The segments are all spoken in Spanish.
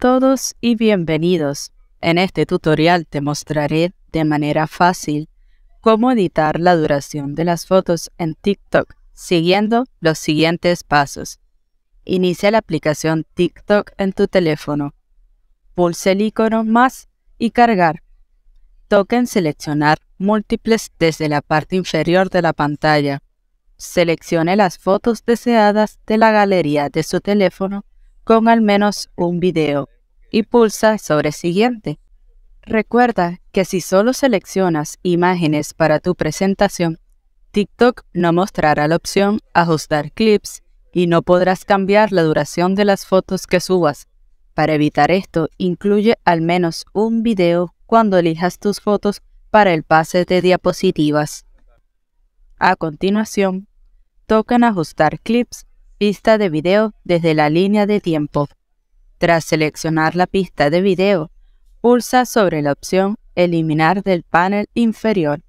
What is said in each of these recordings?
todos y bienvenidos. En este tutorial te mostraré de manera fácil cómo editar la duración de las fotos en TikTok siguiendo los siguientes pasos. Inicia la aplicación TikTok en tu teléfono. Pulse el icono más y cargar. Toque en seleccionar múltiples desde la parte inferior de la pantalla. Seleccione las fotos deseadas de la galería de su teléfono con al menos un video y pulsa sobre Siguiente. Recuerda que si solo seleccionas imágenes para tu presentación, TikTok no mostrará la opción Ajustar clips y no podrás cambiar la duración de las fotos que subas. Para evitar esto, incluye al menos un video cuando elijas tus fotos para el pase de diapositivas. A continuación, toca en Ajustar clips Pista de video desde la línea de tiempo. Tras seleccionar la pista de video, pulsa sobre la opción Eliminar del panel inferior.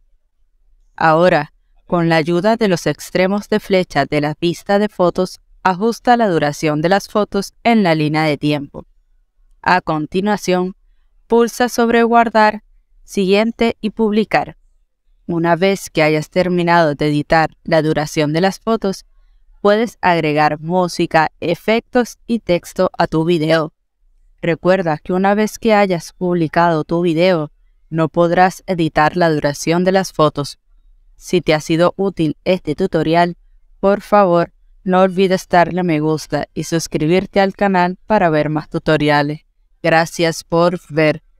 Ahora, con la ayuda de los extremos de flecha de la pista de fotos, ajusta la duración de las fotos en la línea de tiempo. A continuación, pulsa sobre Guardar, Siguiente y Publicar. Una vez que hayas terminado de editar la duración de las fotos, puedes agregar música, efectos y texto a tu video. Recuerda que una vez que hayas publicado tu video, no podrás editar la duración de las fotos. Si te ha sido útil este tutorial, por favor, no olvides darle me gusta y suscribirte al canal para ver más tutoriales. Gracias por ver.